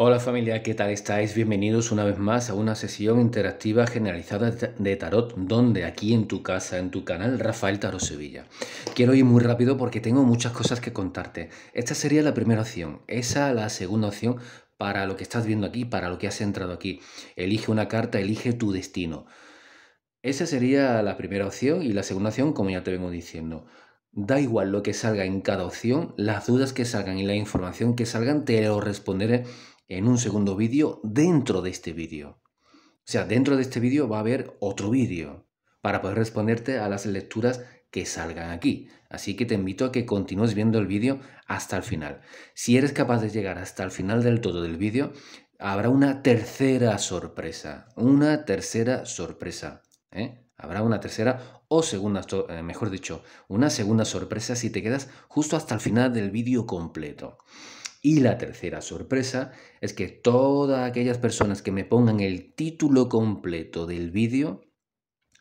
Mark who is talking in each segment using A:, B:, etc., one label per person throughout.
A: Hola familia, ¿qué tal estáis? Bienvenidos una vez más a una sesión interactiva generalizada de tarot, donde aquí en tu casa, en tu canal Rafael Tarot Sevilla. Quiero ir muy rápido porque tengo muchas cosas que contarte. Esta sería la primera opción, esa la segunda opción para lo que estás viendo aquí, para lo que has entrado aquí. Elige una carta, elige tu destino. Esa sería la primera opción y la segunda opción, como ya te vengo diciendo. Da igual lo que salga en cada opción, las dudas que salgan y la información que salgan te lo responderé en un segundo vídeo dentro de este vídeo. O sea, dentro de este vídeo va a haber otro vídeo para poder responderte a las lecturas que salgan aquí. Así que te invito a que continúes viendo el vídeo hasta el final. Si eres capaz de llegar hasta el final del todo del vídeo, habrá una tercera sorpresa. Una tercera sorpresa. ¿eh? Habrá una tercera o segunda, eh, mejor dicho, una segunda sorpresa si te quedas justo hasta el final del vídeo completo. Y la tercera sorpresa es que todas aquellas personas que me pongan el título completo del vídeo,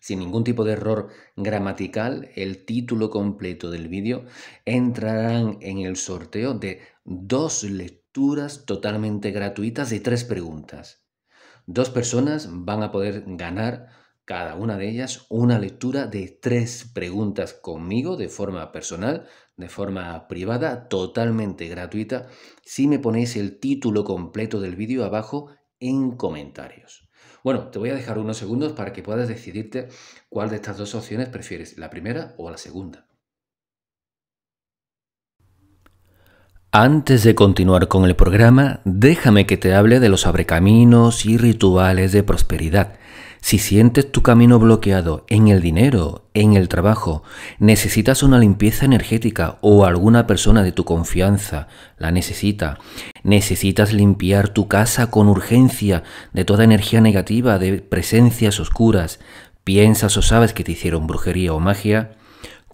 A: sin ningún tipo de error gramatical, el título completo del vídeo, entrarán en el sorteo de dos lecturas totalmente gratuitas de tres preguntas. Dos personas van a poder ganar cada una de ellas una lectura de tres preguntas conmigo de forma personal, de forma privada, totalmente gratuita, si me ponéis el título completo del vídeo abajo en comentarios. Bueno, te voy a dejar unos segundos para que puedas decidirte cuál de estas dos opciones prefieres, la primera o la segunda. Antes de continuar con el programa, déjame que te hable de los abrecaminos y rituales de prosperidad si sientes tu camino bloqueado en el dinero, en el trabajo, necesitas una limpieza energética o alguna persona de tu confianza la necesita, necesitas limpiar tu casa con urgencia de toda energía negativa, de presencias oscuras, piensas o sabes que te hicieron brujería o magia,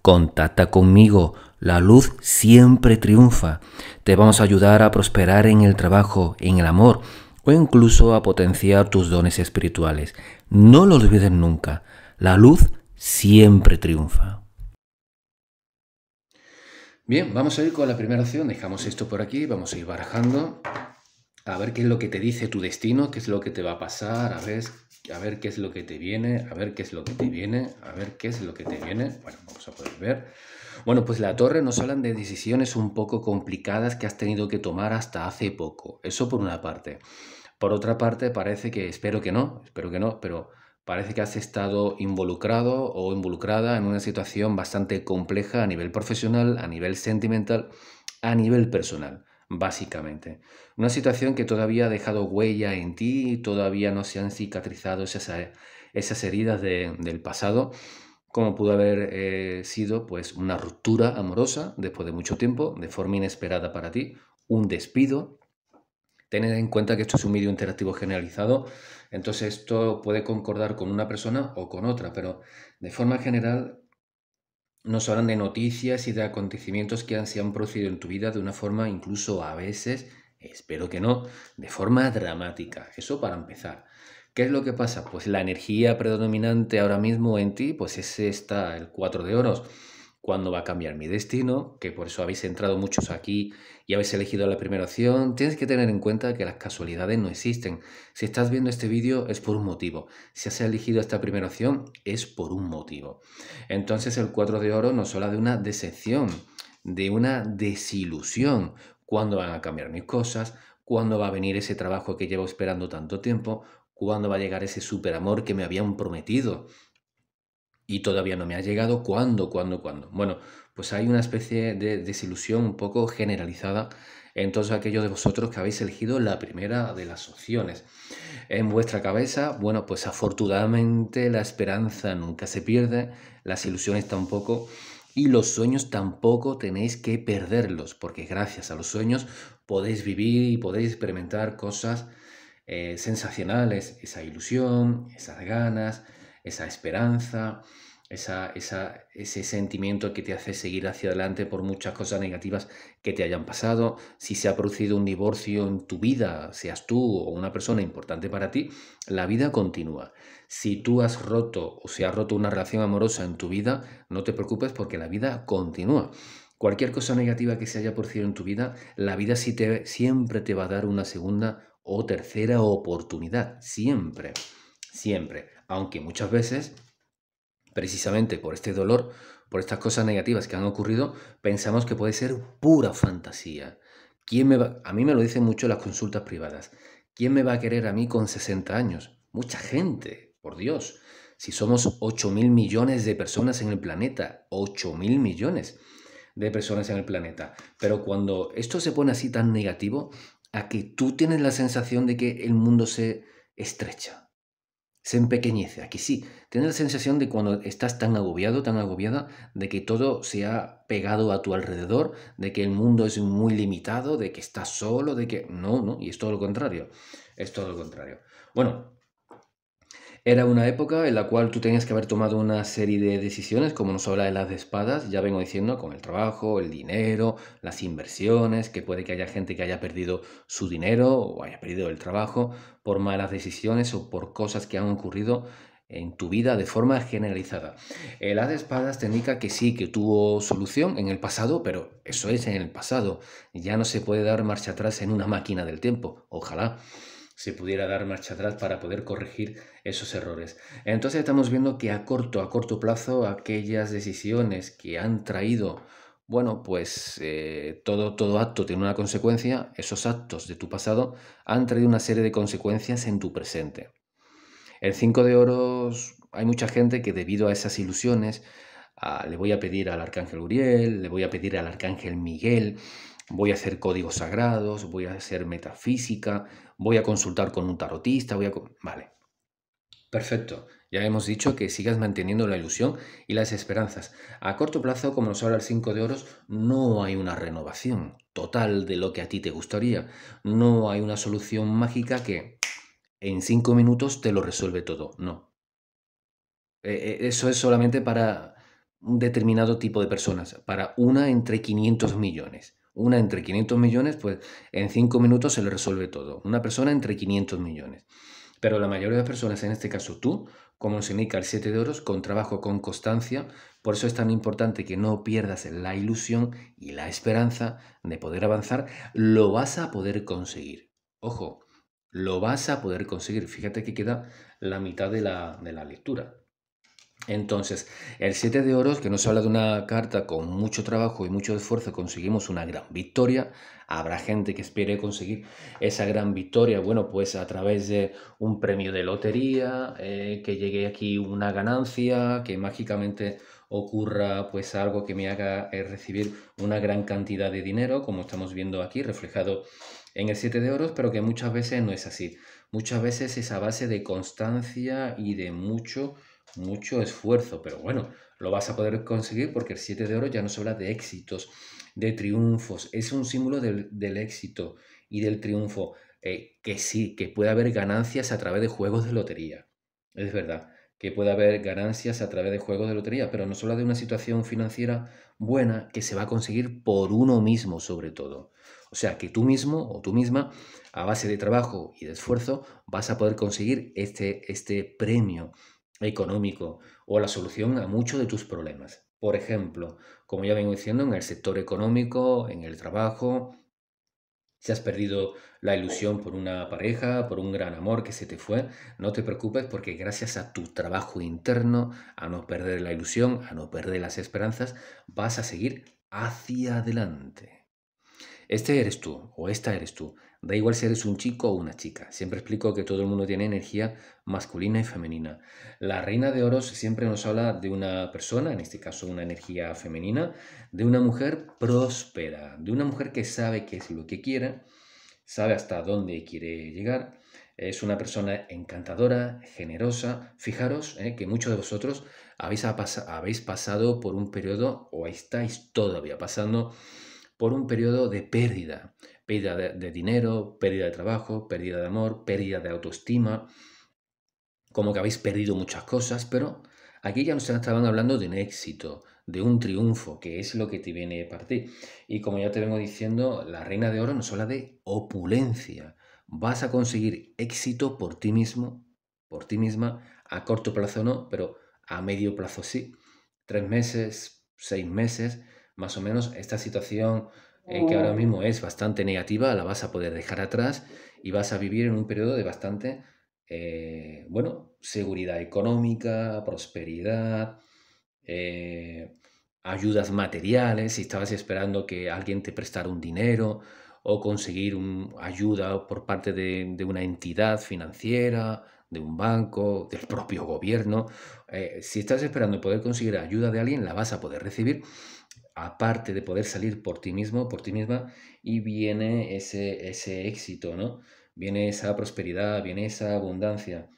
A: contacta conmigo la luz siempre triunfa. Te vamos a ayudar a prosperar en el trabajo, en el amor o incluso a potenciar tus dones espirituales. No lo olviden nunca, la luz siempre triunfa. Bien, vamos a ir con la primera opción, dejamos esto por aquí, vamos a ir barajando, a ver qué es lo que te dice tu destino, qué es lo que te va a pasar, a ver, a ver qué es lo que te viene, a ver qué es lo que te viene, a ver qué es lo que te viene, bueno, vamos a poder ver. Bueno, pues la torre nos hablan de decisiones un poco complicadas que has tenido que tomar hasta hace poco, eso por una parte. Por otra parte, parece que, espero que no, espero que no, pero parece que has estado involucrado o involucrada en una situación bastante compleja a nivel profesional, a nivel sentimental, a nivel personal, básicamente. Una situación que todavía ha dejado huella en ti, todavía no se han cicatrizado esas, esas heridas del pasado, como pudo haber eh, sido pues una ruptura amorosa después de mucho tiempo, de forma inesperada para ti, un despido, Tened en cuenta que esto es un medio interactivo generalizado, entonces esto puede concordar con una persona o con otra, pero de forma general nos hablan de noticias y de acontecimientos que se han producido en tu vida de una forma incluso a veces, espero que no, de forma dramática. Eso para empezar. ¿Qué es lo que pasa? Pues la energía predominante ahora mismo en ti, pues es esta, el 4 de oros cuándo va a cambiar mi destino, que por eso habéis entrado muchos aquí y habéis elegido la primera opción, tienes que tener en cuenta que las casualidades no existen. Si estás viendo este vídeo es por un motivo. Si has elegido esta primera opción es por un motivo. Entonces el 4 de oro nos habla de una decepción, de una desilusión. ¿Cuándo van a cambiar mis cosas? ¿Cuándo va a venir ese trabajo que llevo esperando tanto tiempo? ¿Cuándo va a llegar ese amor que me habían prometido? y todavía no me ha llegado. ¿Cuándo? ¿Cuándo? ¿Cuándo? Bueno, pues hay una especie de desilusión un poco generalizada en todos aquellos de vosotros que habéis elegido la primera de las opciones. En vuestra cabeza, bueno, pues afortunadamente la esperanza nunca se pierde, las ilusiones tampoco. Y los sueños tampoco tenéis que perderlos, porque gracias a los sueños podéis vivir y podéis experimentar cosas eh, sensacionales, esa ilusión, esas ganas, esa esperanza, esa, ese sentimiento que te hace seguir hacia adelante por muchas cosas negativas que te hayan pasado, si se ha producido un divorcio en tu vida, seas tú o una persona importante para ti, la vida continúa. Si tú has roto o se ha roto una relación amorosa en tu vida, no te preocupes porque la vida continúa. Cualquier cosa negativa que se haya producido en tu vida, la vida te, siempre te va a dar una segunda o tercera oportunidad, siempre, siempre, aunque muchas veces precisamente por este dolor, por estas cosas negativas que han ocurrido, pensamos que puede ser pura fantasía. ¿Quién me A mí me lo dicen mucho las consultas privadas. ¿Quién me va a querer a mí con 60 años? Mucha gente, por Dios. Si somos 8 mil millones de personas en el planeta, 8 mil millones de personas en el planeta. Pero cuando esto se pone así tan negativo, a que tú tienes la sensación de que el mundo se estrecha se empequeñece. Aquí sí, tienes la sensación de cuando estás tan agobiado, tan agobiada, de que todo se ha pegado a tu alrededor, de que el mundo es muy limitado, de que estás solo, de que... No, no, y es todo lo contrario. Es todo lo contrario. Bueno, era una época en la cual tú tenías que haber tomado una serie de decisiones, como nos habla de las de espadas, ya vengo diciendo, con el trabajo, el dinero, las inversiones, que puede que haya gente que haya perdido su dinero o haya perdido el trabajo por malas decisiones o por cosas que han ocurrido en tu vida de forma generalizada. El eh, de espadas te indica que sí, que tuvo solución en el pasado, pero eso es en el pasado. Ya no se puede dar marcha atrás en una máquina del tiempo, ojalá se pudiera dar marcha atrás para poder corregir esos errores. Entonces estamos viendo que a corto, a corto plazo, aquellas decisiones que han traído, bueno, pues eh, todo, todo acto tiene una consecuencia, esos actos de tu pasado han traído una serie de consecuencias en tu presente. El 5 de oros, hay mucha gente que debido a esas ilusiones, ah, le voy a pedir al arcángel Uriel, le voy a pedir al arcángel Miguel, voy a hacer códigos sagrados, voy a hacer metafísica, voy a consultar con un tarotista, voy a... Vale. Perfecto. Ya hemos dicho que sigas manteniendo la ilusión y las esperanzas. A corto plazo, como nos habla el 5 de oros, no hay una renovación total de lo que a ti te gustaría. No hay una solución mágica que en 5 minutos te lo resuelve todo. No. E, e, eso es solamente para un determinado tipo de personas, para una entre 500 millones. Una entre 500 millones, pues en 5 minutos se le resuelve todo. Una persona entre 500 millones. Pero la mayoría de las personas, en este caso tú, como se indica el 7 de oros, con trabajo, con constancia, por eso es tan importante que no pierdas la ilusión y la esperanza de poder avanzar, lo vas a poder conseguir. Ojo, lo vas a poder conseguir. Fíjate que queda la mitad de la, de la lectura. Entonces, el 7 de oros, que nos habla de una carta con mucho trabajo y mucho esfuerzo, conseguimos una gran victoria. Habrá gente que espere conseguir esa gran victoria, bueno, pues a través de un premio de lotería, eh, que llegue aquí una ganancia, que mágicamente ocurra pues algo que me haga eh, recibir una gran cantidad de dinero, como estamos viendo aquí reflejado en el 7 de oros, pero que muchas veces no es así. Muchas veces es a base de constancia y de mucho mucho esfuerzo, pero bueno, lo vas a poder conseguir porque el 7 de oro ya nos habla de éxitos, de triunfos, es un símbolo del, éxito y del triunfo, eh, que sí, que puede haber ganancias a través de juegos de lotería, es verdad, que puede haber ganancias a través de juegos de lotería, pero no habla de una situación financiera buena que se va a conseguir por uno mismo sobre todo. O sea, que tú mismo o tú misma, a base de trabajo y de esfuerzo, vas a poder conseguir este, este premio económico o la solución a muchos de tus problemas. Por ejemplo, como ya vengo diciendo, en el sector económico, en el trabajo, si has perdido la ilusión por una pareja, por un gran amor que se te fue, no te preocupes porque gracias a tu trabajo interno, a no perder la ilusión, a no perder las esperanzas, vas a seguir hacia adelante. Este eres tú o esta eres tú. Da igual si eres un chico o una chica. Siempre explico que todo el mundo tiene energía masculina y femenina. La reina de oros siempre nos habla de una persona, en este caso una energía femenina, de una mujer próspera, de una mujer que sabe qué es lo que quiere, sabe hasta dónde quiere llegar. Es una persona encantadora, generosa. Fijaros eh, que muchos de vosotros habéis, habéis pasado por un periodo o estáis todavía pasando por un periodo de pérdida, pérdida de, dinero, pérdida de trabajo, pérdida de amor, pérdida de autoestima, como que habéis perdido muchas cosas, pero aquí ya nos estaban hablando de un éxito, de un triunfo, que es lo que te viene de partir. Y como ya te vengo diciendo, la reina de oro nos habla de opulencia. Vas a conseguir éxito por ti mismo, por ti misma, a corto plazo no, pero a medio plazo sí. Tres meses, seis meses, más o menos, esta situación eh, que ahora mismo es bastante negativa, la vas a poder dejar atrás y vas a vivir en un periodo de bastante, eh, bueno, seguridad económica, prosperidad, eh, ayudas materiales, si estabas esperando que alguien te prestara un dinero o conseguir ayuda por parte de, una entidad financiera, de un banco, del propio gobierno. si estás esperando poder conseguir ayuda de alguien, la vas a poder recibir aparte de poder salir por ti mismo, por ti misma, y viene ese, ese éxito, ¿no? Viene esa prosperidad, viene esa abundancia.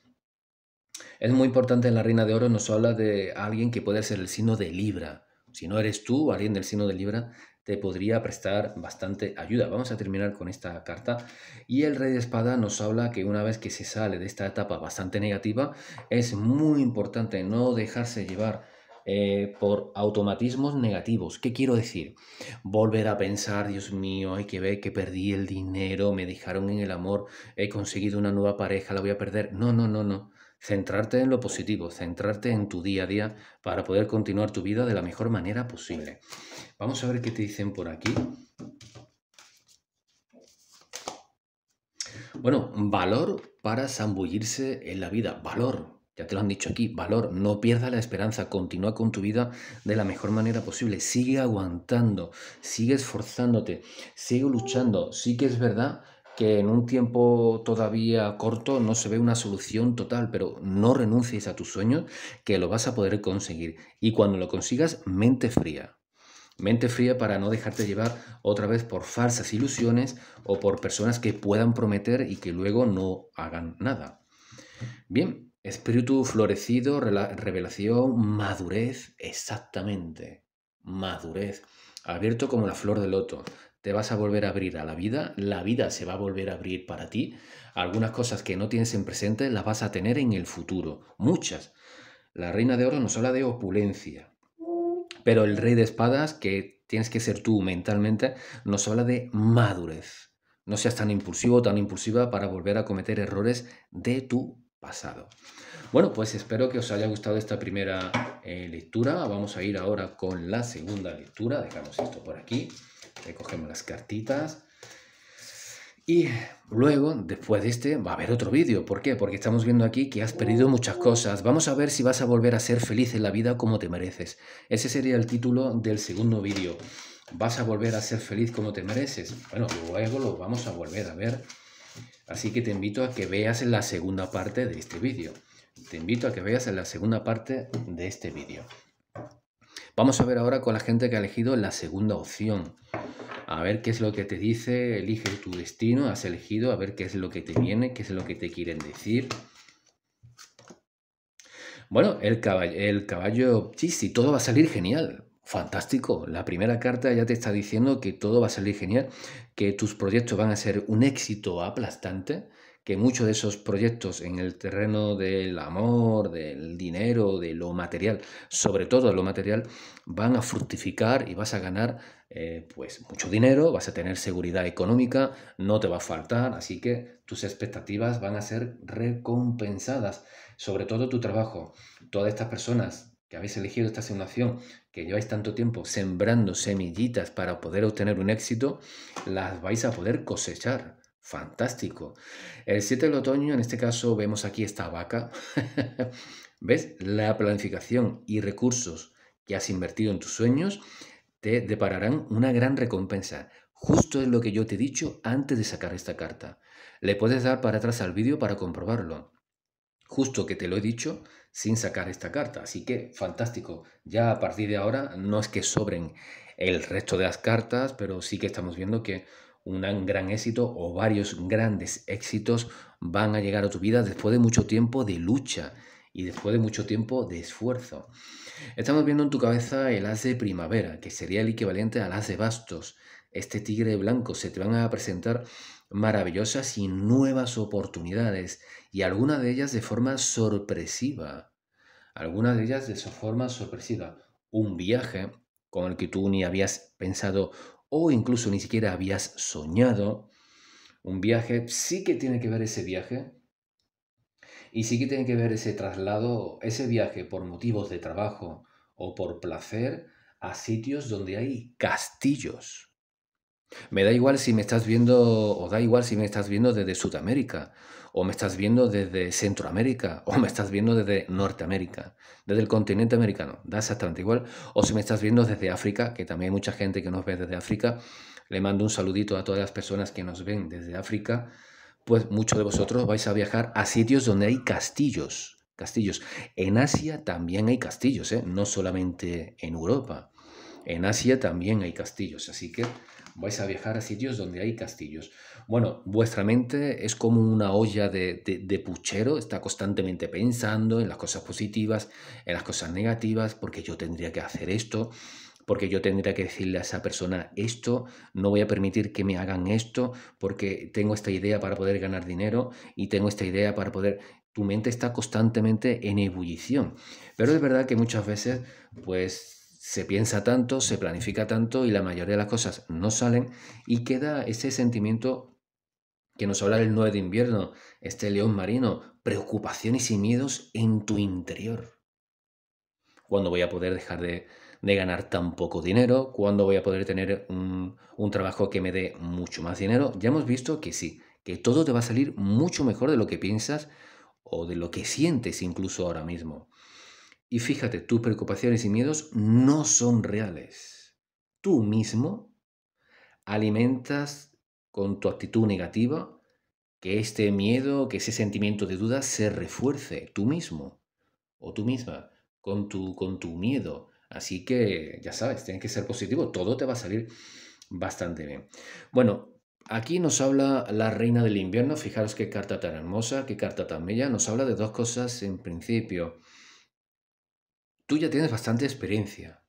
A: Es muy importante en la Reina de Oro, nos habla de alguien que puede ser el signo de Libra. Si no eres tú, alguien del signo de Libra te podría prestar bastante ayuda. Vamos a terminar con esta carta. Y el Rey de Espada nos habla que una vez que se sale de esta etapa bastante negativa, es muy importante no dejarse llevar eh, por automatismos negativos. ¿Qué quiero decir? Volver a pensar, Dios mío, hay que ver que perdí el dinero, me dejaron en el amor, he conseguido una nueva pareja, la voy a perder. No, no, no, no. Centrarte en lo positivo, centrarte en tu día a día para poder continuar tu vida de la mejor manera posible. Vamos a ver qué te dicen por aquí. Bueno, valor para zambullirse en la vida, valor, ya te lo han dicho aquí, valor, no pierdas la esperanza, continúa con tu vida de la mejor manera posible, sigue aguantando, sigue esforzándote, sigue luchando. Sí que es verdad que en un tiempo todavía corto no se ve una solución total, pero no renuncies a tus sueños, que lo vas a poder conseguir. Y cuando lo consigas, mente fría. Mente fría para no dejarte llevar otra vez por falsas ilusiones o por personas que puedan prometer y que luego no hagan nada. Bien, Espíritu florecido, revelación, madurez, exactamente. Madurez. Abierto como la flor del loto. Te vas a volver a abrir a la vida, la vida se va a volver a abrir para ti. Algunas cosas que no tienes en presente las vas a tener en el futuro. Muchas. La reina de oro nos habla de opulencia. Pero el rey de espadas, que tienes que ser tú mentalmente, nos habla de madurez. No seas tan impulsivo, o tan impulsiva para volver a cometer errores de tu pasado. Bueno, pues espero que os haya gustado esta primera eh, lectura. Vamos a ir ahora con la segunda lectura. Dejamos esto por aquí. Recogemos las cartitas. Y luego, después de este, va a haber otro vídeo. ¿Por qué? Porque estamos viendo aquí que has perdido muchas cosas. Vamos a ver si vas a volver a ser feliz en la vida como te mereces. Ese sería el título del segundo vídeo. ¿Vas a volver a ser feliz como te mereces? Bueno, luego lo vamos a volver a ver Así que te invito a que veas la segunda parte de este vídeo. Te invito a que veas la segunda parte de este vídeo. Vamos a ver ahora con la gente que ha elegido la segunda opción. A ver qué es lo que te dice, elige tu destino, has elegido, a ver qué es lo que te viene, qué es lo que te quieren decir. Bueno, el caballo, el caballo, sí, sí, todo va a salir genial. Fantástico. La primera carta ya te está diciendo que todo va a salir genial que tus proyectos van a ser un éxito aplastante, que muchos de esos proyectos en el terreno del amor, del dinero, de lo material, sobre todo lo material, van a fructificar y vas a ganar eh, pues mucho dinero, vas a tener seguridad económica, no te va a faltar, así que tus expectativas van a ser recompensadas, sobre todo tu trabajo. Todas estas personas habéis elegido esta asignación, que lleváis tanto tiempo sembrando semillitas para poder obtener un éxito, las vais a poder cosechar. Fantástico. El 7 de otoño, en este caso, vemos aquí esta vaca. ¿Ves? La planificación y recursos que has invertido en tus sueños te depararán una gran recompensa. Justo es lo que yo te he dicho antes de sacar esta carta. Le puedes dar para atrás al vídeo para comprobarlo. Justo que te lo he dicho, sin sacar esta carta. Así que fantástico. Ya a partir de ahora no es que sobren el resto de las cartas, pero sí que estamos viendo que un gran éxito o varios grandes éxitos van a llegar a tu vida después de mucho tiempo de lucha y después de mucho tiempo de esfuerzo. Estamos viendo en tu cabeza el as de primavera, que sería el equivalente al as de bastos. Este tigre blanco se te van a presentar maravillosas y nuevas oportunidades y alguna de ellas de forma sorpresiva. Algunas de ellas de forma sorpresiva. Un viaje con el que tú ni habías pensado o incluso ni siquiera habías soñado. Un viaje, sí que tiene que ver ese viaje. Y sí que tiene que ver ese traslado, ese viaje por motivos de trabajo o por placer a sitios donde hay castillos. Me da igual si me estás viendo, o da igual si me estás viendo desde Sudamérica, o me estás viendo desde Centroamérica, o me estás viendo desde Norteamérica, desde el continente americano, da exactamente igual, o si me estás viendo desde África, que también hay mucha gente que nos ve desde África, le mando un saludito a todas las personas que nos ven desde África, pues muchos de vosotros vais a viajar a sitios donde hay castillos, castillos. En Asia también hay castillos, ¿eh? no solamente en Europa, en Asia también hay castillos, así que vais a viajar a sitios donde hay castillos. Bueno, vuestra mente es como una olla de, puchero, está constantemente pensando en las cosas positivas, en las cosas negativas, porque yo tendría que hacer esto, porque yo tendría que decirle a esa persona esto, no voy a permitir que me hagan esto, porque tengo esta idea para poder ganar dinero y tengo esta idea para poder... Tu mente está constantemente en ebullición. Pero es verdad que muchas veces, pues se piensa tanto, se planifica tanto y la mayoría de las cosas no salen y queda ese sentimiento que nos habla el 9 de invierno, este león marino, preocupaciones y miedos en tu interior. ¿Cuándo voy a poder dejar de, ganar tan poco dinero? ¿Cuándo voy a poder tener un, un trabajo que me dé mucho más dinero? Ya hemos visto que sí, que todo te va a salir mucho mejor de lo que piensas o de lo que sientes incluso ahora mismo. Y fíjate, tus preocupaciones y miedos no son reales. Tú mismo alimentas con tu actitud negativa que este miedo, que ese sentimiento de duda se refuerce tú mismo o tú misma con tu, con tu miedo. Así que ya sabes, tienes que ser positivo, todo te va a salir bastante bien. Bueno, Aquí nos habla la reina del invierno, fijaros qué carta tan hermosa, qué carta tan bella, nos habla de dos cosas en principio tú ya tienes bastante experiencia.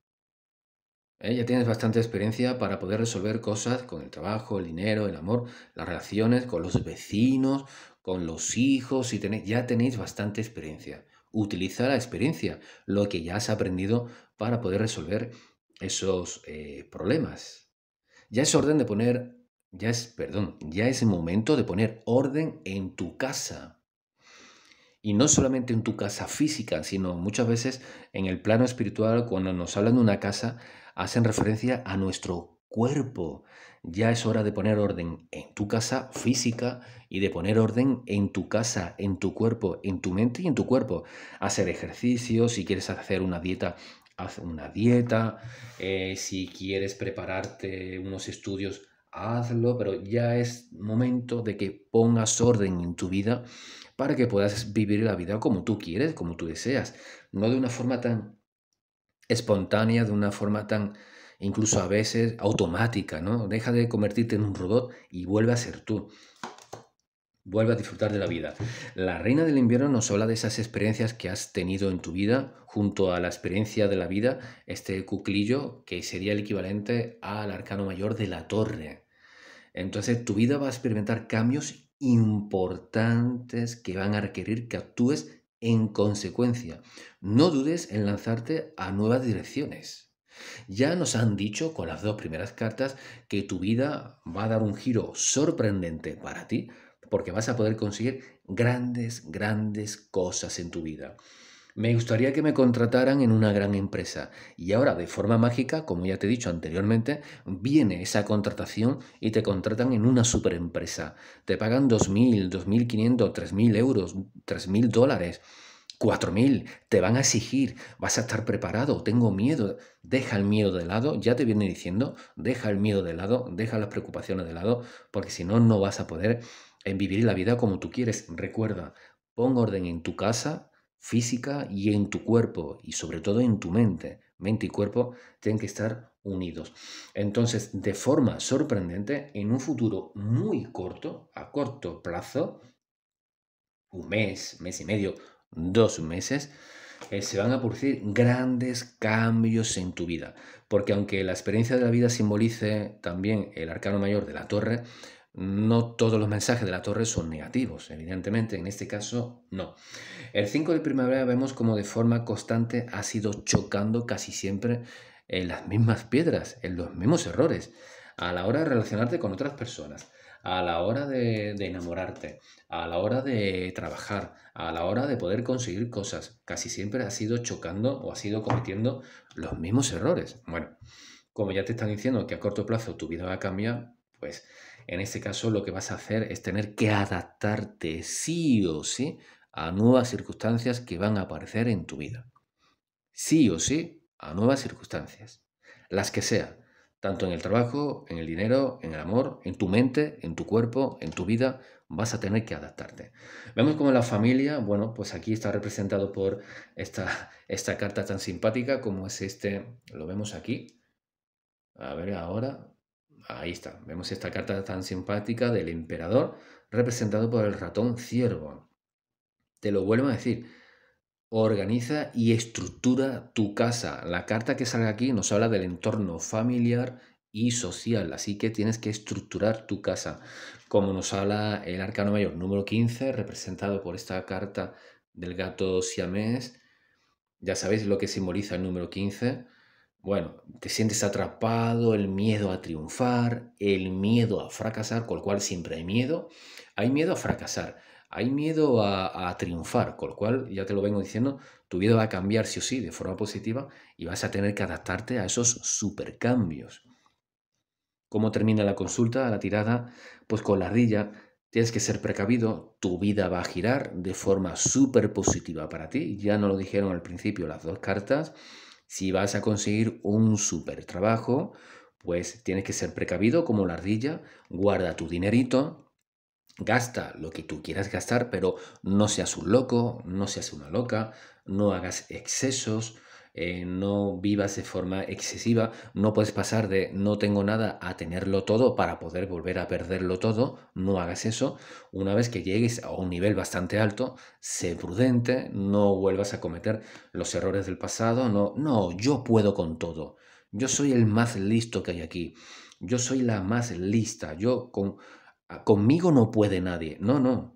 A: ¿eh? Ya tienes bastante experiencia para poder resolver cosas con el trabajo, el dinero, el amor, las relaciones con los vecinos, con los hijos. Y ya tenéis bastante experiencia. Utiliza la experiencia, lo que ya has aprendido para poder resolver esos eh, problemas. Ya es orden de poner, ya es, perdón, ya es el momento de poner orden en tu casa. Y no solamente en tu casa física, sino muchas veces en el plano espiritual, cuando nos hablan de una casa, hacen referencia a nuestro cuerpo. Ya es hora de poner orden en tu casa física y de poner orden en tu casa, en tu cuerpo, en tu mente y en tu cuerpo. Hacer ejercicio, si quieres hacer una dieta, haz una dieta. Eh, si quieres prepararte unos estudios, hazlo, pero ya es momento de que pongas orden en tu vida para que puedas vivir la vida como tú quieres, como tú deseas, no de una forma tan espontánea, de una forma tan incluso a veces automática, ¿no? Deja de convertirte en un robot y vuelve a ser tú. Vuelve a disfrutar de la vida. La reina del invierno nos habla de esas experiencias que has tenido en tu vida, junto a la experiencia de la vida, este cuclillo que sería el equivalente al arcano mayor de la torre. Entonces tu vida va a experimentar cambios importantes que van a requerir que actúes en consecuencia. No dudes en lanzarte a nuevas direcciones. Ya nos han dicho con las dos primeras cartas que tu vida va a dar un giro sorprendente para ti porque vas a poder conseguir grandes, grandes cosas en tu vida. Me gustaría que me contrataran en una gran empresa. Y ahora, de forma mágica, como ya te he dicho anteriormente, viene esa contratación y te contratan en una superempresa. Te pagan 2.000, 2.500, 3.000 euros, 3.000 dólares. 4.000, te van a exigir, vas a estar preparado, tengo miedo, deja el miedo de lado, ya te viene diciendo, deja el miedo de lado, deja las preocupaciones de lado, porque si no, no vas a poder vivir la vida como tú quieres. Recuerda, pon orden en tu casa, física y en tu cuerpo y sobre todo en tu mente. Mente y cuerpo tienen que estar unidos. Entonces, de forma sorprendente, en un futuro muy corto, a corto plazo, un mes, mes y medio, dos meses, eh, se van a producir grandes cambios en tu vida. Porque aunque la experiencia de la vida simbolice también el arcano mayor de la torre, no todos los mensajes de la torre son negativos, evidentemente, en este caso no. El 5 de primavera vemos como de forma constante ha sido chocando casi siempre en las mismas piedras, en los mismos errores, a la hora de relacionarte con otras personas, a la hora de, de enamorarte, a la hora de trabajar, a la hora de poder conseguir cosas. Casi siempre ha sido chocando o ha sido cometiendo los mismos errores. Bueno, como ya te están diciendo que a corto plazo tu vida va a cambiar, pues en este caso lo que vas a hacer es tener que adaptarte sí o sí a nuevas circunstancias que van a aparecer en tu vida. Sí o sí a nuevas circunstancias, las que sea, tanto en el trabajo, en el dinero, en el amor, en tu mente, en tu cuerpo, en tu vida, vas a tener que adaptarte. Vemos como la familia, bueno, pues aquí está representado por esta, esta carta tan simpática como es este, lo vemos aquí. A ver ahora, ahí está, vemos esta carta tan simpática del emperador representado por el ratón ciervo. Te lo vuelvo a decir, organiza y estructura tu casa. La carta que sale aquí nos habla del entorno familiar y social, así que tienes que estructurar tu casa. Como nos habla el arcano mayor número 15, representado por esta carta del gato siamés, ya sabéis lo que simboliza el número 15, bueno, te sientes atrapado, el miedo a triunfar, el miedo a fracasar, con lo cual siempre hay miedo. Hay miedo a fracasar, hay miedo a, triunfar, con lo cual, ya te lo vengo diciendo, tu vida va a cambiar sí o sí de forma positiva y vas a tener que adaptarte a esos supercambios. ¿Cómo termina la consulta, la tirada? Pues con la ardilla Tienes que ser precavido, tu vida va a girar de forma súper positiva para ti. Ya no lo dijeron al principio las dos cartas, si vas a conseguir un super trabajo, pues tienes que ser precavido como la ardilla, guarda tu dinerito, gasta lo que tú quieras gastar, pero no seas un loco, no seas una loca, no hagas excesos, eh, no vivas de forma excesiva, no puedes pasar de no tengo nada a tenerlo todo para poder volver a perderlo todo, no hagas eso. Una vez que llegues a un nivel bastante alto, sé prudente, no vuelvas a cometer los errores del pasado, no, no, yo puedo con todo, yo soy el más listo que hay aquí, yo soy la más lista, yo con... Ah, conmigo no puede nadie. No, no,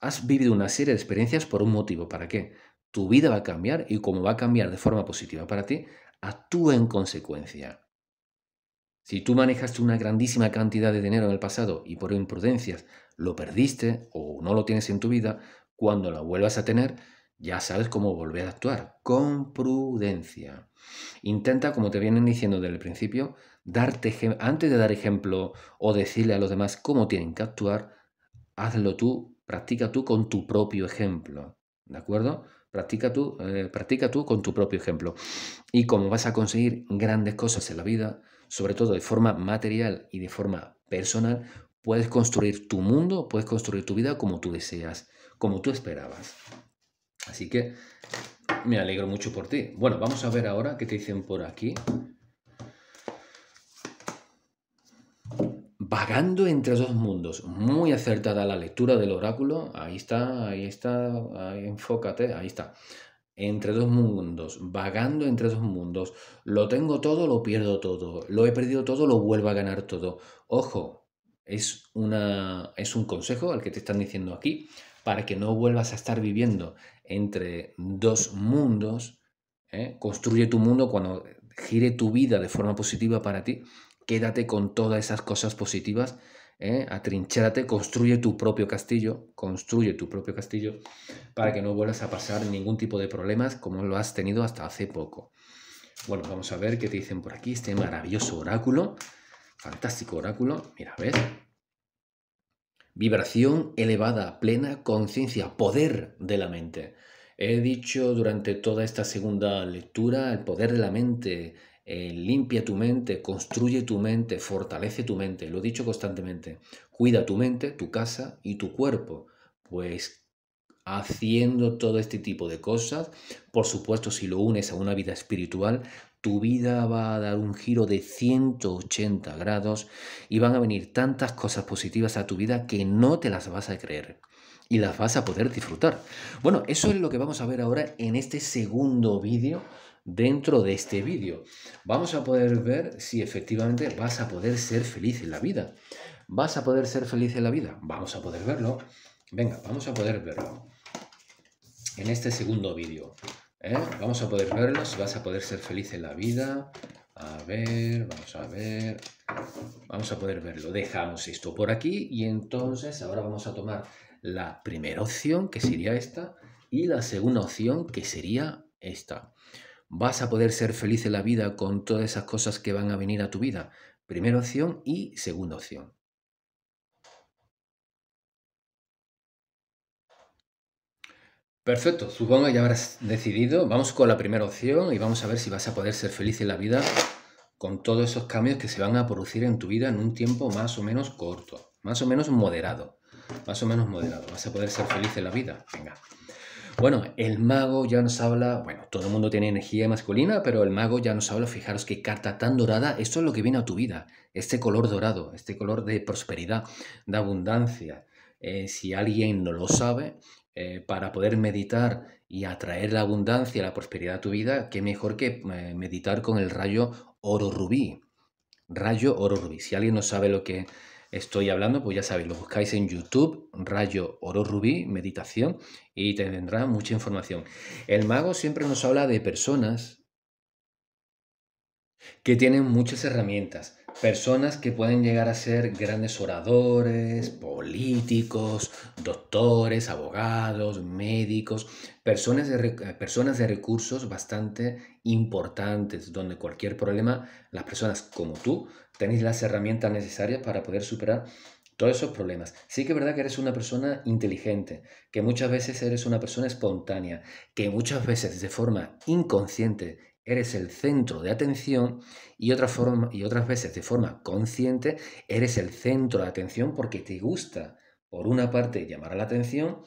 A: Has vivido una serie de experiencias por un motivo. ¿Para qué? Tu vida va a cambiar y como va a cambiar de forma positiva para ti, actúa en consecuencia. Si tú manejaste una grandísima cantidad de dinero en el pasado y por imprudencias lo perdiste o no lo tienes en tu vida, cuando la vuelvas a tener, ya sabes cómo volver a actuar, con prudencia. Intenta, como te vienen diciendo desde el principio, darte antes de dar ejemplo o decirle a los demás cómo tienen que actuar, hazlo tú, practica tú con tu propio ejemplo. ¿De acuerdo? Eh, practica tú, con tu propio ejemplo. Y como vas a conseguir grandes cosas en la vida, sobre todo de forma material y de forma personal, puedes construir tu mundo, puedes construir tu vida como tú deseas, como tú esperabas. Así que me alegro mucho por ti. Bueno, vamos a ver ahora qué te dicen por aquí. vagando entre dos mundos. Muy acertada la lectura del oráculo. Ahí está, ahí está, enfócate, ahí está. Entre dos mundos, vagando entre dos mundos. Lo tengo todo, lo pierdo todo. Lo he perdido todo, lo vuelvo a ganar todo. Ojo, es, una, es un consejo al que te están diciendo aquí para que no vuelvas a estar viviendo entre dos mundos. ¿eh? Construye tu mundo cuando gire tu vida de forma positiva para ti quédate con todas esas cosas positivas, ¿eh? atrinchérate, construye tu propio castillo, construye tu propio castillo para que no vuelvas a pasar ningún tipo de problemas como lo has tenido hasta hace poco. Bueno, vamos a ver qué te dicen por aquí, este maravilloso oráculo, fantástico oráculo, mira, ver. Vibración elevada, plena conciencia, poder de la mente. He dicho durante toda esta segunda lectura el poder de la mente, eh, limpia tu mente, construye tu mente, fortalece tu mente. Lo he dicho constantemente, cuida tu mente, tu casa y tu cuerpo. Pues haciendo todo este tipo de cosas, por supuesto si lo unes a una vida espiritual, tu vida va a dar un giro de 180 grados y van a venir tantas cosas positivas a tu vida que no te las vas a creer y las vas a poder disfrutar. Bueno, eso es lo que vamos a ver ahora en este segundo vídeo dentro de este vídeo. Vamos a poder ver si efectivamente vas a poder ser feliz en la vida. ¿Vas a poder ser feliz en la vida? Vamos a poder verlo. Venga, vamos a poder verlo. En este segundo vídeo. ¿eh? Vamos a poder verlo si vas a poder ser feliz en la vida. A ver, vamos a ver. Vamos a poder verlo. Dejamos esto por aquí y entonces ahora vamos a tomar la primera opción, que sería esta, y la segunda opción, que sería esta vas a poder ser feliz en la vida con todas esas cosas que van a venir a tu vida. Primera opción y segunda opción. Perfecto, supongo que ya habrás decidido. Vamos con la primera opción y vamos a ver si vas a poder ser feliz en la vida con todos esos cambios que se van a producir en tu vida en un tiempo más o menos corto, más o menos moderado, más o menos moderado. Vas a poder ser feliz en la vida. Venga. Bueno, el mago ya nos habla, bueno, todo el mundo tiene energía masculina, pero el mago ya nos habla, fijaros qué carta tan dorada, esto es lo que viene a tu vida, este color dorado, este color de prosperidad, de abundancia. Eh, si alguien no lo sabe, eh, para poder meditar y atraer la abundancia, la prosperidad a tu vida, qué mejor que eh, meditar con el rayo oro rubí. Rayo oro rubí. Si alguien no sabe lo que estoy hablando, pues ya sabéis, lo buscáis en YouTube, Rayo Oro Rubí, meditación, y te vendrá mucha información. El mago siempre nos habla de personas que tienen muchas herramientas, personas que pueden llegar a ser grandes oradores, políticos, doctores, abogados, médicos, personas de, personas de recursos bastante importantes, donde cualquier problema, las personas como tú tenéis las herramientas necesarias para poder superar todos esos problemas. Sí que es verdad que eres una persona inteligente, que muchas veces eres una persona espontánea, que muchas veces de forma inconsciente eres el centro de atención y, y otras veces de forma consciente eres el centro de atención porque te gusta, por una parte, llamar la atención,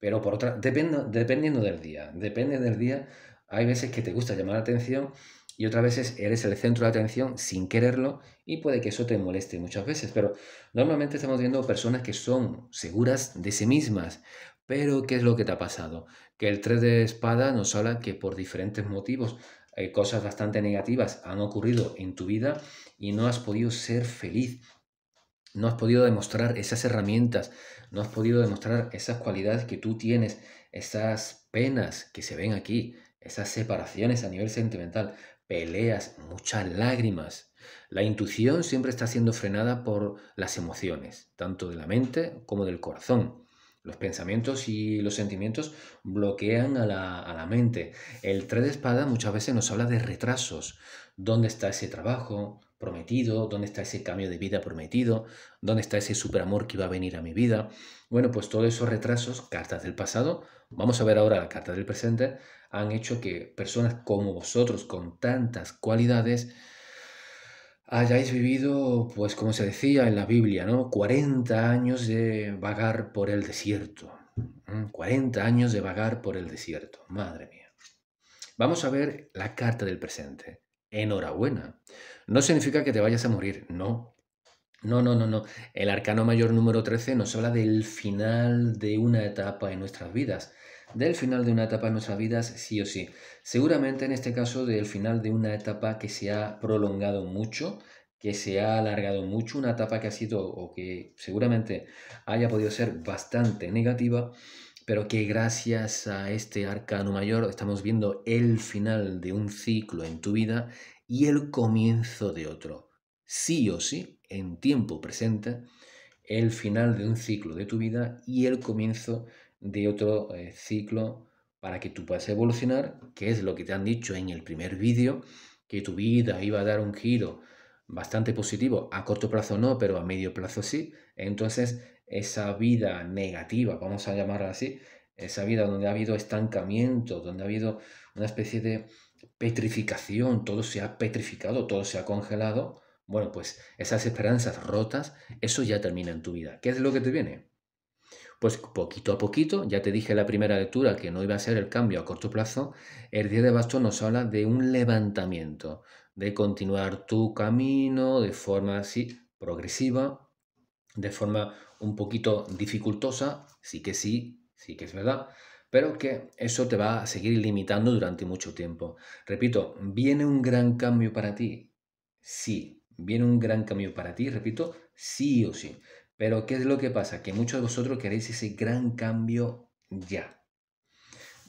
A: pero por otra, dependiendo, dependiendo del día, depende del día, hay veces que te gusta llamar la atención y otras veces eres el centro de atención sin quererlo y puede que eso te moleste muchas veces, pero normalmente estamos viendo personas que son seguras de sí mismas. Pero, ¿qué es lo que te ha pasado? Que el 3 de espada nos habla que por diferentes motivos eh, cosas bastante negativas han ocurrido en tu vida y no has podido ser feliz. No has podido demostrar esas herramientas, no has podido demostrar esas cualidades que tú tienes, esas penas que se ven aquí, esas separaciones a nivel sentimental, peleas, muchas lágrimas. La intuición siempre está siendo frenada por las emociones, tanto de la mente como del corazón. Los pensamientos y los sentimientos bloquean a la, mente. El Tres de espada muchas veces nos habla de retrasos. ¿Dónde está ese trabajo prometido? ¿Dónde está ese cambio de vida prometido? ¿Dónde está ese superamor que iba a venir a mi vida? Bueno, pues todos esos retrasos, cartas del pasado, vamos a ver ahora la carta del presente, han hecho que personas como vosotros, con tantas cualidades, hayáis vivido, pues como se decía en la Biblia, ¿no? 40 años de vagar por el desierto. 40 años de vagar por el desierto. Madre mía. Vamos a ver la carta del presente. Enhorabuena. No significa que te vayas a morir, no. No, no, no, no. El arcano mayor número 13 nos habla del final de una etapa en nuestras vidas del final de una etapa en nuestras vidas, sí o sí. Seguramente en este caso del final de una etapa que se ha prolongado mucho, que se ha alargado mucho, una etapa que ha sido o que seguramente haya podido ser bastante negativa, pero que gracias a este arcano mayor estamos viendo el final de un ciclo en tu vida y el comienzo de otro. Sí o sí, en tiempo presente, el final de un ciclo de tu vida y el comienzo de de otro eh, ciclo para que tú puedas evolucionar, que es lo que te han dicho en el primer vídeo, que tu vida iba a dar un giro bastante positivo, a corto plazo no, pero a medio plazo sí. Entonces, esa vida negativa, vamos a llamarla así, esa vida donde ha habido estancamiento, donde ha habido una especie de petrificación, todo se ha petrificado, todo se ha congelado, bueno, pues esas esperanzas rotas, eso ya termina en tu vida. ¿Qué es lo que te viene? Pues poquito a poquito, ya te dije en la primera lectura que no iba a ser el cambio a corto plazo, el 10 de bastos nos habla de un levantamiento, de continuar tu camino de forma así progresiva, de forma un poquito dificultosa, sí que sí, sí que es verdad, pero que eso te va a seguir limitando durante mucho tiempo. Repito, ¿viene un gran cambio para ti? Sí, viene un gran cambio para ti, repito, sí o sí. Pero ¿qué es lo que pasa? Que muchos de vosotros queréis ese gran cambio ya.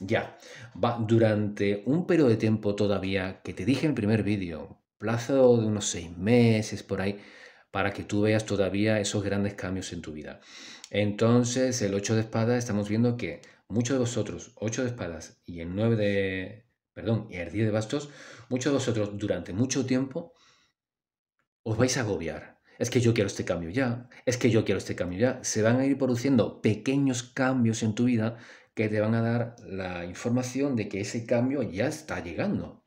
A: Ya, va durante un periodo de tiempo todavía, que te dije en el primer vídeo, plazo de unos seis meses por ahí, para que tú veas todavía esos grandes cambios en tu vida. Entonces, el 8 de espadas, estamos viendo que muchos de vosotros, 8 de espadas y el 9 de, perdón, y el 10 de bastos, muchos de vosotros durante mucho tiempo os vais a agobiar, es que yo quiero este cambio ya, es que yo quiero este cambio ya. Se van a ir produciendo pequeños cambios en tu vida que te van a dar la información de que ese cambio ya está llegando.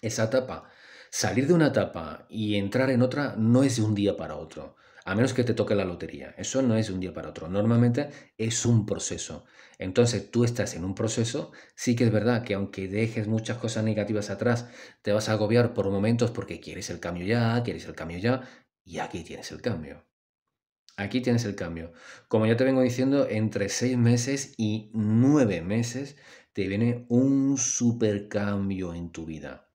A: Esa etapa, salir de una etapa y entrar en otra no es de un día para otro, a menos que te toque la lotería. Eso no es de un día para otro. Normalmente es un proceso. Entonces tú estás en un proceso, sí que es verdad que aunque dejes muchas cosas negativas atrás, te vas a agobiar por momentos porque quieres el cambio ya, quieres el cambio ya, y aquí tienes el cambio. Aquí tienes el cambio. Como ya te vengo diciendo, entre seis meses y nueve meses te viene un super cambio en tu vida.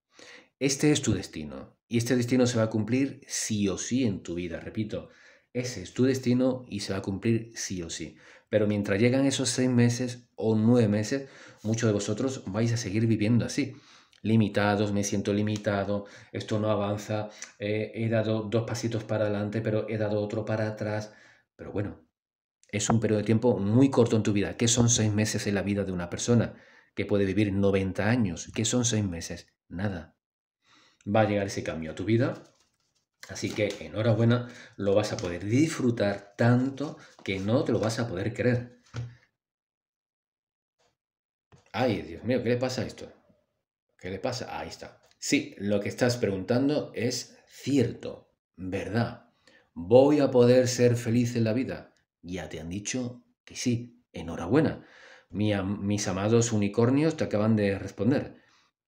A: Este es tu destino y este destino se va a cumplir sí o sí en tu vida. Repito, ese es tu destino y se va a cumplir sí o sí. Pero mientras llegan esos seis meses o nueve meses, muchos de vosotros vais a seguir viviendo así limitados, me siento limitado, esto no avanza, eh, he dado dos pasitos para adelante, pero he dado otro para atrás. Pero bueno, es un periodo de tiempo muy corto en tu vida. ¿Qué son seis meses en la vida de una persona que puede vivir 90 años? ¿Qué son seis meses? Nada. Va a llegar ese cambio a tu vida. Así que enhorabuena, lo vas a poder disfrutar tanto que no te lo vas a poder creer. Ay, Dios mío, ¿qué le pasa a esto? ¿Qué le pasa? Ahí está. Sí, lo que estás preguntando es cierto, ¿verdad? ¿Voy a poder ser feliz en la vida? Ya te han dicho que sí. Enhorabuena. mis amados unicornios te acaban de responder.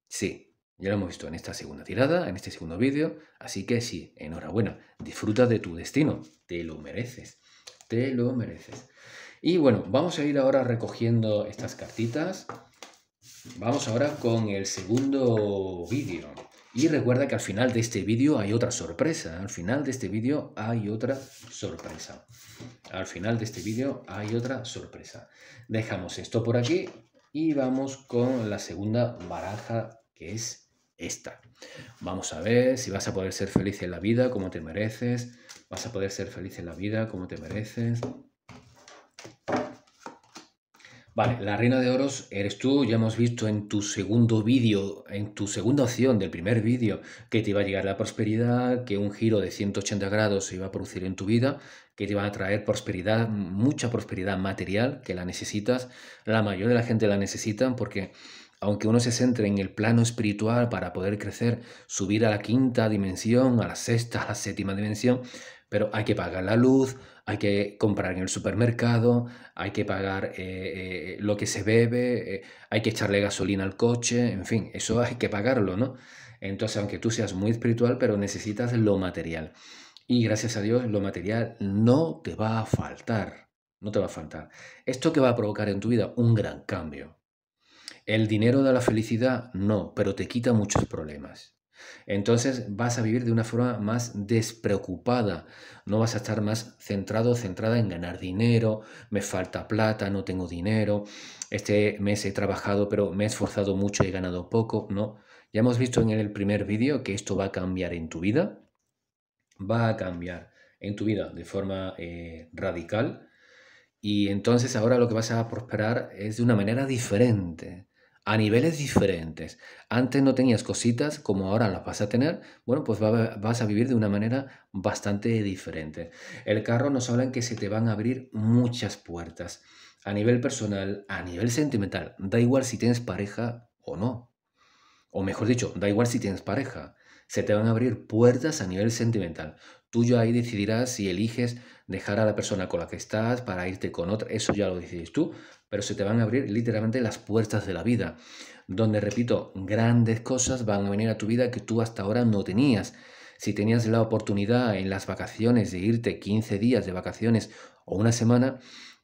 A: Sí, ya lo hemos visto en esta segunda tirada, en este segundo vídeo. Así que sí, enhorabuena. Disfruta de tu destino. Te lo mereces. Te lo mereces. Y bueno, vamos a ir ahora recogiendo estas cartitas. Vamos ahora con el segundo vídeo. Y recuerda que al final de este vídeo hay otra sorpresa. Al final de este vídeo hay otra sorpresa. Al final de este vídeo hay otra sorpresa. Dejamos esto por aquí y vamos con la segunda baraja que es esta. Vamos a ver si vas a poder ser feliz en la vida como te mereces. Vas a poder ser feliz en la vida como te mereces. Vale, la reina de oros eres tú, ya hemos visto en tu segundo vídeo, en tu segunda opción del primer vídeo, que te iba a llegar la prosperidad, que un giro de 180 grados se iba a producir en tu vida, que te iba a traer prosperidad, mucha prosperidad material, que la necesitas, la mayoría de la gente la necesita porque aunque uno se centre en el plano espiritual para poder crecer, subir a la quinta dimensión, a la sexta, a la séptima dimensión, pero hay que pagar la luz, hay que comprar en el supermercado, hay que pagar eh, eh, lo que se bebe, eh, hay que echarle gasolina al coche, en fin, eso hay que pagarlo, ¿no? Entonces, aunque tú seas muy espiritual, pero necesitas lo material. Y gracias a Dios, lo material no te va a faltar, no te va a faltar. ¿Esto que va a provocar en tu vida? Un gran cambio. El dinero da la felicidad, no, pero te quita muchos problemas. Entonces vas a vivir de una forma más despreocupada, no vas a estar más centrado centrada en ganar dinero, me falta plata, no tengo dinero, este mes he trabajado pero me he esforzado mucho y he ganado poco, no. Ya hemos visto en el primer vídeo que esto va a cambiar en tu vida, va a cambiar en tu vida de forma eh, radical y entonces ahora lo que vas a prosperar es de una manera diferente a niveles diferentes. Antes no tenías cositas como ahora las vas a tener, bueno, pues vas a vivir de una manera bastante diferente. El carro nos habla en que se te van a abrir muchas puertas a nivel personal, a nivel sentimental. Da igual si tienes pareja o no. O mejor dicho, da igual si tienes pareja. Se te van a abrir puertas a nivel sentimental. Tú ya ahí decidirás si eliges dejar a la persona con la que estás para irte con otra. Eso ya lo decides tú pero se te van a abrir literalmente las puertas de la vida, donde, repito, grandes cosas van a venir a tu vida que tú hasta ahora no tenías. Si tenías la oportunidad en las vacaciones de irte 15 días de vacaciones o una semana,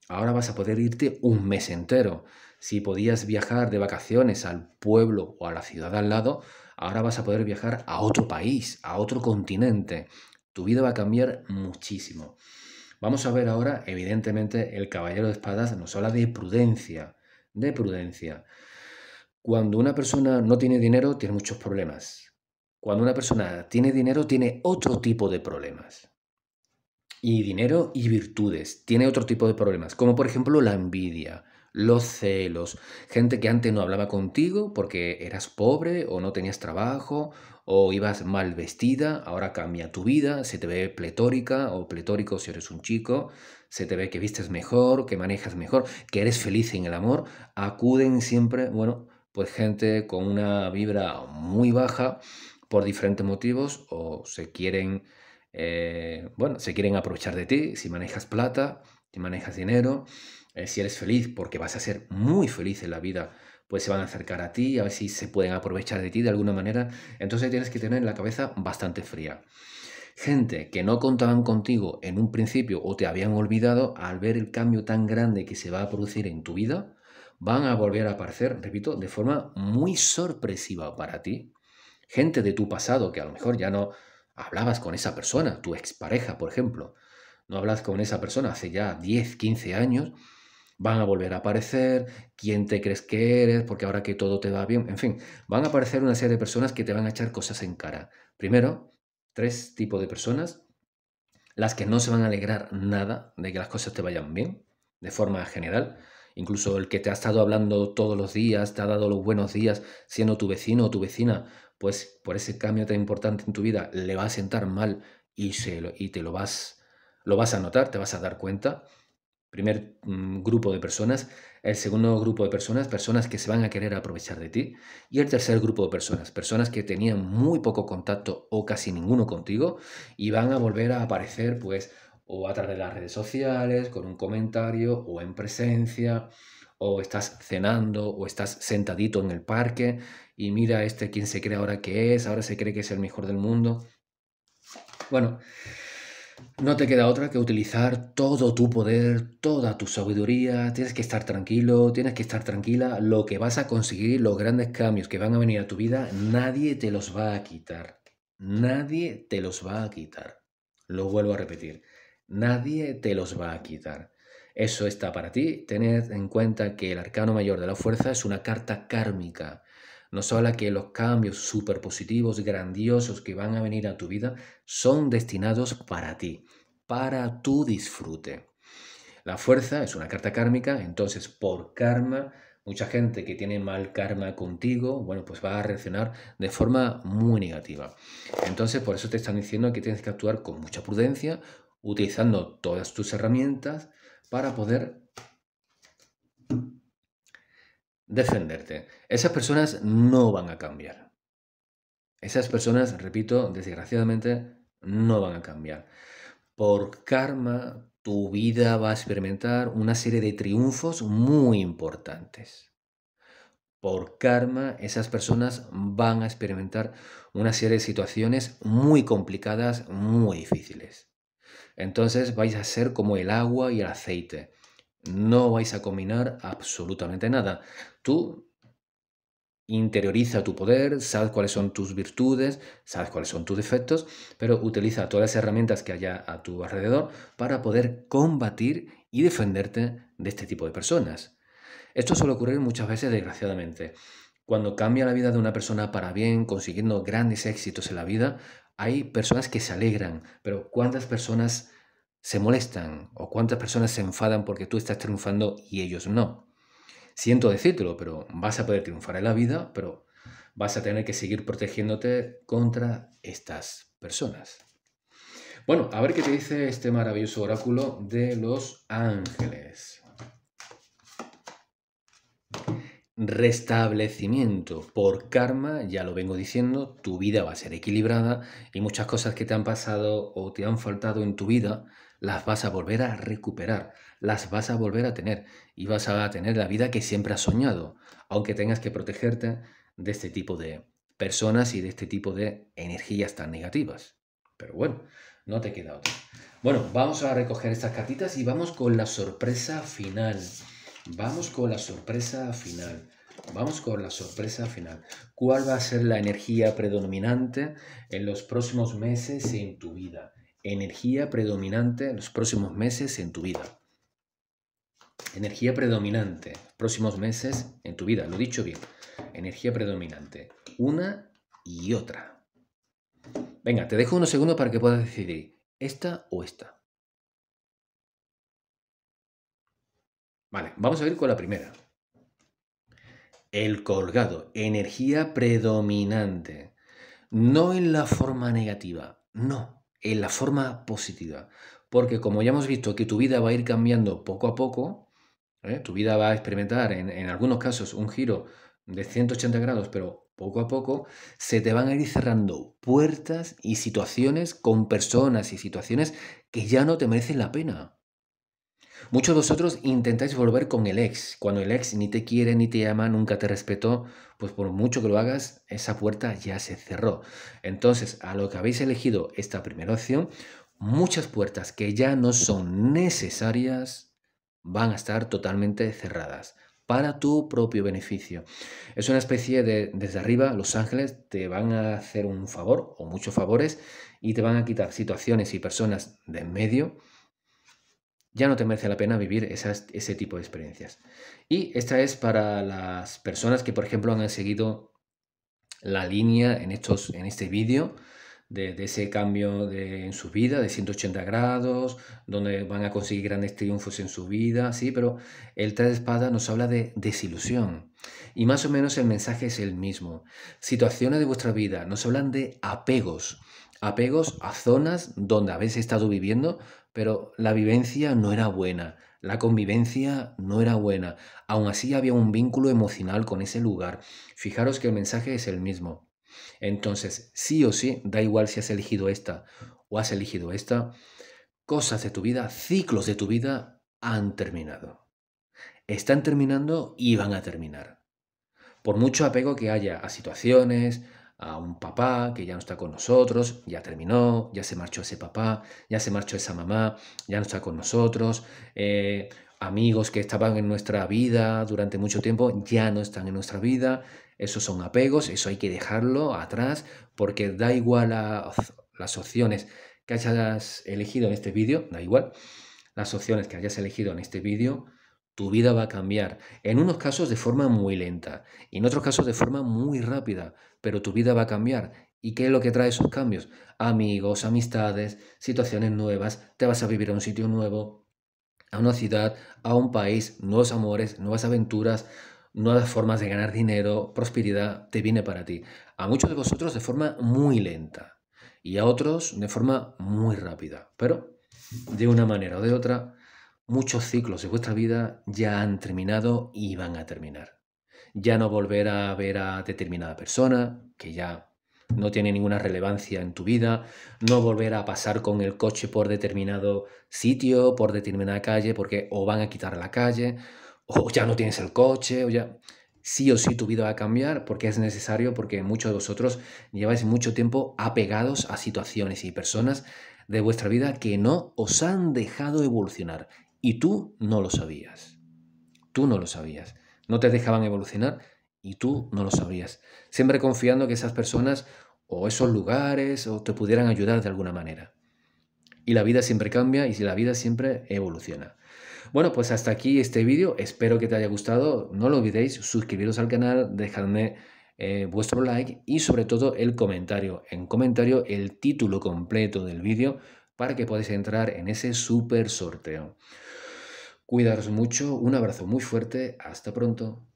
A: ahora vas a poder irte un mes entero. Si podías viajar de vacaciones al pueblo o a la ciudad al lado, ahora vas a poder viajar a otro país, a otro continente. Tu vida va a cambiar muchísimo. Vamos a ver ahora, evidentemente, el caballero de espadas nos habla de prudencia, de prudencia. Cuando una persona no tiene dinero, tiene muchos problemas. Cuando una persona tiene dinero, tiene otro tipo de problemas. Y dinero y virtudes, tiene otro tipo de problemas, como por ejemplo la envidia, los celos, gente que antes no hablaba contigo porque eras pobre o no tenías trabajo o ibas mal vestida, ahora cambia tu vida, se te ve pletórica o pletórico si eres un chico, se te ve que vistes mejor, que manejas mejor, que eres feliz en el amor, acuden siempre, bueno, pues gente con una vibra muy baja por diferentes motivos o se quieren, eh, bueno, se quieren aprovechar de ti, si manejas plata, si manejas dinero, eh, si eres feliz porque vas a ser muy feliz en la vida pues se van a acercar a ti, a ver si se pueden aprovechar de ti de alguna manera. Entonces tienes que tener la cabeza bastante fría. Gente que no contaban contigo en un principio o te habían olvidado al ver el cambio tan grande que se va a producir en tu vida, van a volver a aparecer, repito, de forma muy sorpresiva para ti. Gente de tu pasado que a lo mejor ya no hablabas con esa persona, tu expareja, por ejemplo, no hablas con esa persona hace ya 10, 15 años, van a volver a aparecer, quién te crees que eres, porque ahora que todo te va bien, en fin, van a aparecer una serie de personas que te van a echar cosas en cara. Primero, tres tipos de personas, las que no se van a alegrar nada de que las cosas te vayan bien, de forma general, incluso el que te ha estado hablando todos los días, te ha dado los buenos días, siendo tu vecino o tu vecina, pues por ese cambio tan importante en tu vida le va a sentar mal y, se y te lo vas, lo vas a notar, te vas a dar cuenta primer mm, grupo de personas, el segundo grupo de personas, personas que se van a querer aprovechar de ti, y el tercer grupo de personas, personas que tenían muy poco contacto o casi ninguno contigo y van a volver a aparecer pues o a través de las redes sociales, con un comentario o en presencia, o estás cenando o estás sentadito en el parque y mira este quién se cree ahora que es, ahora se cree que es el mejor del mundo. Bueno, no te queda otra que utilizar todo tu poder, toda tu sabiduría, tienes que estar tranquilo, tienes que estar tranquila, lo que vas a conseguir, los grandes cambios que van a venir a tu vida, nadie te los va a quitar, nadie te los va a quitar. Lo vuelvo a repetir, nadie te los va a quitar. Eso está para ti, tened en cuenta que el arcano mayor de la fuerza es una carta kármica nos habla que los cambios súper positivos, grandiosos que van a venir a tu vida son destinados para ti, para tu disfrute. La fuerza es una carta kármica, entonces por karma, mucha gente que tiene mal karma contigo, bueno, pues va a reaccionar de forma muy negativa. Entonces, por eso te están diciendo que tienes que actuar con mucha prudencia, utilizando todas tus herramientas para poder defenderte. Esas personas no van a cambiar. Esas personas, repito, desgraciadamente, no van a cambiar. Por karma, tu vida va a experimentar una serie de triunfos muy importantes. Por karma, esas personas van a experimentar una serie de situaciones muy complicadas, muy difíciles. Entonces vais a ser como el agua y el aceite. No vais a combinar absolutamente nada. Tú interioriza tu poder, sabes cuáles son tus virtudes, sabes cuáles son tus defectos, pero utiliza todas las herramientas que haya a tu alrededor para poder combatir y defenderte de este tipo de personas. Esto suele ocurrir muchas veces, desgraciadamente. Cuando cambia la vida de una persona para bien, consiguiendo grandes éxitos en la vida, hay personas que se alegran, pero ¿cuántas personas se molestan o cuántas personas se enfadan porque tú estás triunfando y ellos no? siento decírtelo, pero vas a poder triunfar en la vida, pero vas a tener que seguir protegiéndote contra estas personas. Bueno, a ver qué te dice este maravilloso oráculo de los ángeles. Restablecimiento por karma, ya lo vengo diciendo, tu vida va a ser equilibrada y muchas cosas que te han pasado o te han faltado en tu vida las vas a volver a recuperar las vas a volver a tener y vas a tener la vida que siempre has soñado, aunque tengas que protegerte de este tipo de personas y de este tipo de energías tan negativas. Pero bueno, no te queda otra. Bueno, vamos a recoger estas cartitas y vamos con la sorpresa final. Vamos con la sorpresa final. Vamos con la sorpresa final. ¿Cuál va a ser la energía predominante en los próximos meses en tu vida? Energía predominante en los próximos meses en tu vida. Energía predominante. Próximos meses en tu vida, lo he dicho bien. Energía predominante. Una y otra. Venga, te dejo unos segundos para que puedas decidir esta o esta. Vale, vamos a ir con la primera. El colgado, energía predominante. No en la forma negativa, no, en la forma positiva. Porque como ya hemos visto que tu vida va a ir cambiando poco a poco, ¿eh? Tu vida va a experimentar en, en algunos casos un giro de 180 grados, pero poco a poco se te van a ir cerrando puertas y situaciones con personas y situaciones que ya no te merecen la pena. Muchos de vosotros intentáis volver con el ex. Cuando el ex ni te quiere, ni te ama, nunca te respetó, pues por mucho que lo hagas, esa puerta ya se cerró. Entonces, a lo que habéis elegido esta primera opción, muchas puertas que ya no son necesarias van a estar totalmente cerradas para tu propio beneficio. Es una especie de, desde arriba, los ángeles te van a hacer un favor o muchos favores y te van a quitar situaciones y personas de en medio. Ya no te merece la pena vivir ese tipo de experiencias. Y esta es para las personas que, por ejemplo, han seguido la línea en, en este vídeo de, ese cambio de, en su vida de 180 grados, donde van a conseguir grandes triunfos en su vida, sí, pero el tres de espada nos habla de desilusión. Y más o menos el mensaje es el mismo. Situaciones de vuestra vida nos hablan de apegos, apegos a zonas donde habéis estado viviendo, pero la vivencia no era buena, la convivencia no era buena, aún así había un vínculo emocional con ese lugar. Fijaros que el mensaje es el mismo. Entonces, sí o sí, da igual si has elegido esta o has elegido esta, cosas de tu vida, ciclos de tu vida han terminado. Están terminando y van a terminar. Por mucho apego que haya a situaciones, a un papá que ya no está con nosotros, ya terminó, ya se marchó ese papá, ya se marchó esa mamá, ya no está con nosotros, eh, amigos que estaban en nuestra vida durante mucho tiempo ya no están en nuestra vida, esos son apegos, eso hay que dejarlo atrás porque da igual las opciones que hayas elegido en este vídeo, da igual, las opciones que hayas elegido en este vídeo, tu vida va a cambiar. En unos casos de forma muy lenta y en otros casos de forma muy rápida, pero tu vida va a cambiar. ¿Y qué es lo que trae esos cambios? Amigos, amistades, situaciones nuevas, te vas a vivir a un sitio nuevo, a una ciudad, a un país, nuevos amores, nuevas aventuras, nuevas formas de ganar dinero, prosperidad, te viene para ti. A muchos de vosotros de forma muy lenta y a otros de forma muy rápida. Pero de una manera o de otra, muchos ciclos de vuestra vida ya han terminado y van a terminar. Ya no volver a ver a determinada persona que ya no tiene ninguna relevancia en tu vida, no volver a pasar con el coche por determinado sitio, por determinada calle, porque o van a quitar la calle o ya no tienes el coche, o ya sí o sí tu vida va a cambiar porque es necesario, porque muchos de vosotros lleváis mucho tiempo apegados a situaciones y personas de vuestra vida que no os han dejado evolucionar y tú no lo sabías. Tú no lo sabías. No te dejaban evolucionar y tú no lo sabías. Siempre confiando que esas personas o esos lugares o te pudieran ayudar de alguna manera. Y la vida siempre cambia y la vida siempre evoluciona. Bueno, pues hasta aquí este vídeo. Espero que te haya gustado. No lo olvidéis, suscribiros al canal, dejadme eh, vuestro like y sobre todo el comentario. En comentario el título completo del vídeo para que podáis entrar en ese super sorteo. Cuidaros mucho, un abrazo muy fuerte, hasta pronto.